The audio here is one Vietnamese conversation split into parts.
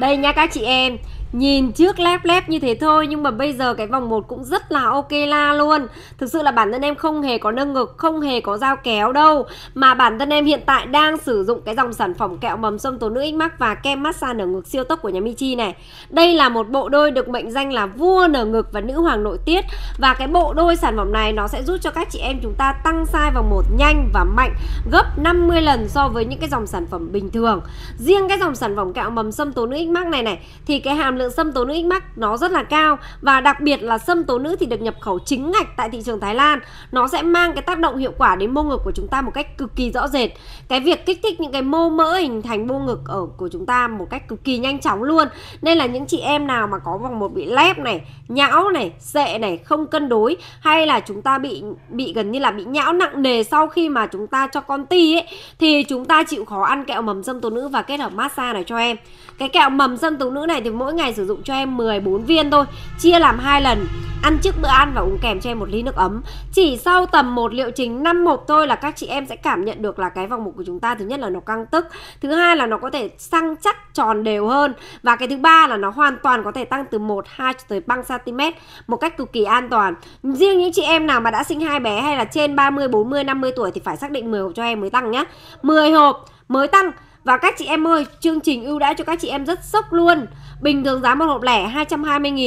đây nha các chị em Nhìn trước lép lép như thế thôi nhưng mà bây giờ cái vòng 1 cũng rất là ok la luôn. Thực sự là bản thân em không hề có nâng ngực, không hề có dao kéo đâu mà bản thân em hiện tại đang sử dụng cái dòng sản phẩm kẹo mầm sông tố nữ X Max và kem massage nở ngực siêu tốc của nhà Michi này. Đây là một bộ đôi được mệnh danh là vua nở ngực và nữ hoàng nội tiết và cái bộ đôi sản phẩm này nó sẽ giúp cho các chị em chúng ta tăng size vòng một nhanh và mạnh gấp 50 lần so với những cái dòng sản phẩm bình thường. Riêng cái dòng sản phẩm kẹo mầm sâm tố nữ X Max này này thì cái hàm lượng sâm tố nữ X Max nó rất là cao và đặc biệt là sâm tố nữ thì được nhập khẩu chính ngạch tại thị trường Thái Lan. Nó sẽ mang cái tác động hiệu quả đến mô ngực của chúng ta một cách cực kỳ rõ rệt. Cái việc kích thích những cái mô mỡ hình thành mô ngực ở của chúng ta một cách cực kỳ nhanh chóng luôn. Nên là những chị em nào mà có vòng một bị lép này, nhão này, sệ này không cân đối hay là chúng ta bị bị gần như là bị nhão nặng nề sau khi mà chúng ta cho con ti ấy thì chúng ta chịu khó ăn kẹo mầm sâm tố nữ và kết hợp massage này cho em. Cái kẹo mầm sâm tố nữ này thì mỗi ngày này sử dụng cho em 14 viên thôi Chia làm hai lần Ăn trước bữa ăn và uống kèm cho em một ly nước ấm Chỉ sau tầm một liệu trình 5 một thôi là các chị em sẽ cảm nhận được là cái vòng mục của chúng ta Thứ nhất là nó căng tức Thứ hai là nó có thể săn chắc tròn đều hơn Và cái thứ ba là nó hoàn toàn có thể tăng từ 1, 2 cho tới 3 cm Một cách cực kỳ an toàn Riêng những chị em nào mà đã sinh hai bé hay là trên 30, 40, 50 tuổi Thì phải xác định 10 hộp cho em mới tăng nhá 10 hộp mới tăng và các chị em ơi, chương trình ưu đãi cho các chị em rất sốc luôn. Bình thường giá một hộp lẻ 220 000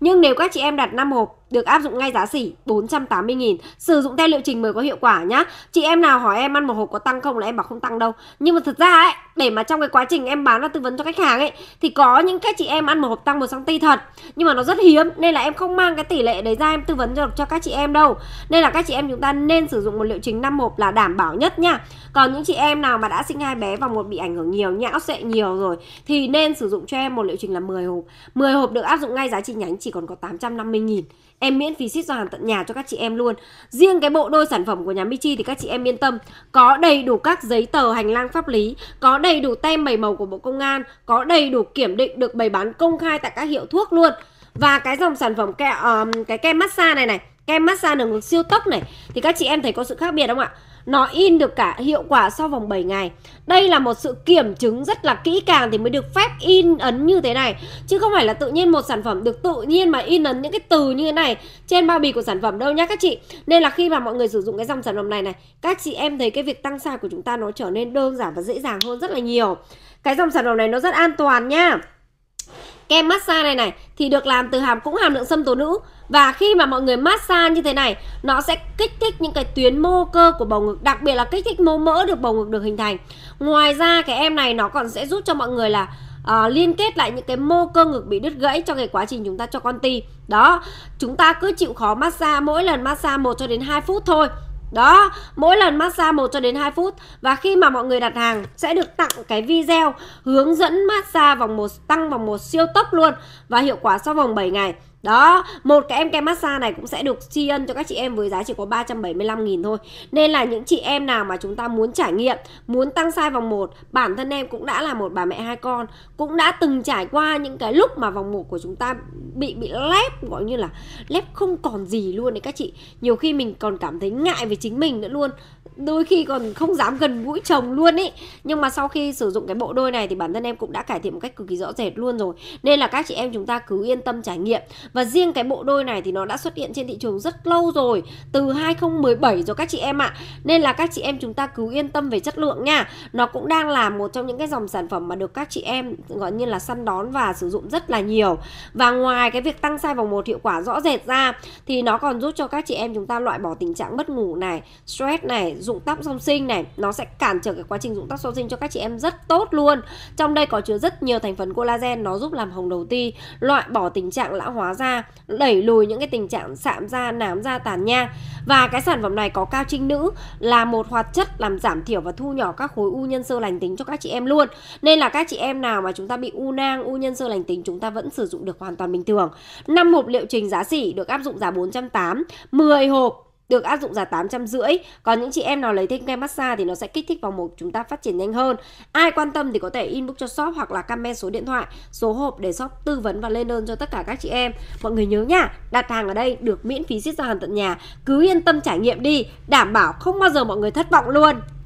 nhưng nếu các chị em đặt 5 hộp được áp dụng ngay giá xỉ 480.000 sử dụng theo liệu trình mới có hiệu quả nhá chị em nào hỏi em ăn một hộp có tăng không là em bảo không tăng đâu nhưng mà thật ra ấy để mà trong cái quá trình em bán và tư vấn cho khách hàng ấy thì có những các chị em ăn một hộp tăng một cm thật nhưng mà nó rất hiếm nên là em không mang cái tỷ lệ đấy ra em tư vấn cho cho các chị em đâu nên là các chị em chúng ta nên sử dụng một liệu trình 5 hộp là đảm bảo nhất nha còn những chị em nào mà đã sinh hai bé và một bị ảnh hưởng nhiều nhão sệ nhiều rồi thì nên sử dụng cho em một liệu trình là 10 hộp 10 hộp được áp dụng ngay giá trị nhánh chỉ còn có 850 000 em miễn phí ship giao hàng tận nhà cho các chị em luôn. Riêng cái bộ đôi sản phẩm của nhà Michi thì các chị em yên tâm, có đầy đủ các giấy tờ hành lang pháp lý, có đầy đủ tem bảy màu của Bộ Công an, có đầy đủ kiểm định được bày bán công khai tại các hiệu thuốc luôn. Và cái dòng sản phẩm cái, um, ờ, cái kem massage này này, kem massage đường siêu tốc này thì các chị em thấy có sự khác biệt không ạ? nó in được cả hiệu quả sau vòng 7 ngày. Đây là một sự kiểm chứng rất là kỹ càng thì mới được phép in ấn như thế này. Chứ không phải là tự nhiên một sản phẩm được tự nhiên mà in ấn những cái từ như thế này trên bao bì của sản phẩm đâu nhá các chị. Nên là khi mà mọi người sử dụng cái dòng sản phẩm này này, các chị em thấy cái việc tăng size của chúng ta nó trở nên đơn giản và dễ dàng hơn rất là nhiều. Cái dòng sản phẩm này nó rất an toàn nha kem massage này này thì được làm từ hàm cũng hàm lượng sâm tố nữ và khi mà mọi người massage như thế này nó sẽ kích thích những cái tuyến mô cơ của bầu ngực đặc biệt là kích thích mô mỡ được bầu ngực được hình thành ngoài ra cái em này nó còn sẽ giúp cho mọi người là à, liên kết lại những cái mô cơ ngực bị đứt gãy trong cái quá trình chúng ta cho con ti đó chúng ta cứ chịu khó massage mỗi lần massage 1 cho đến 2 phút thôi đó, mỗi lần massage 1 cho đến 2 phút và khi mà mọi người đặt hàng sẽ được tặng cái video hướng dẫn massage vòng một tăng vòng một siêu tốc luôn và hiệu quả sau vòng 7 ngày. Đó, một cái em kem massage này cũng sẽ được tri ân cho các chị em với giá chỉ có 375 000 thôi. Nên là những chị em nào mà chúng ta muốn trải nghiệm, muốn tăng size vòng 1, bản thân em cũng đã là một bà mẹ hai con, cũng đã từng trải qua những cái lúc mà vòng 1 của chúng ta bị bị lép gọi như là lép không còn gì luôn đấy các chị. Nhiều khi mình còn cảm thấy ngại về chính mình nữa luôn đôi khi còn không dám gần gũi chồng luôn ý nhưng mà sau khi sử dụng cái bộ đôi này thì bản thân em cũng đã cải thiện một cách cực kỳ rõ rệt luôn rồi nên là các chị em chúng ta cứ yên tâm trải nghiệm và riêng cái bộ đôi này thì nó đã xuất hiện trên thị trường rất lâu rồi từ 2017 rồi các chị em ạ nên là các chị em chúng ta cứ yên tâm về chất lượng nha nó cũng đang là một trong những cái dòng sản phẩm mà được các chị em gọi như là săn đón và sử dụng rất là nhiều và ngoài cái việc tăng size vòng một hiệu quả rõ rệt ra thì nó còn giúp cho các chị em chúng ta loại bỏ tình trạng mất ngủ này stress này dụng tóc song sinh này nó sẽ cản trở cái quá trình dụng tóc song sinh cho các chị em rất tốt luôn trong đây có chứa rất nhiều thành phần collagen nó giúp làm hồng đầu ti loại bỏ tình trạng lão hóa ra đẩy lùi những cái tình trạng sạm da nám da tàn nhang và cái sản phẩm này có cao trinh nữ là một hoạt chất làm giảm thiểu và thu nhỏ các khối u nhân sơ lành tính cho các chị em luôn nên là các chị em nào mà chúng ta bị u nang u nhân sơ lành tính chúng ta vẫn sử dụng được hoàn toàn bình thường năm hộp liệu trình giá sỉ được áp dụng giá 480 10 hộp được áp dụng giá rưỡi. Còn những chị em nào lấy thêm kem massage thì nó sẽ kích thích vòng một chúng ta phát triển nhanh hơn. Ai quan tâm thì có thể inbox cho shop hoặc là comment số điện thoại, số hộp để shop tư vấn và lên đơn cho tất cả các chị em. Mọi người nhớ nhá, đặt hàng ở đây được miễn phí ship ra hàng tận nhà. Cứ yên tâm trải nghiệm đi, đảm bảo không bao giờ mọi người thất vọng luôn.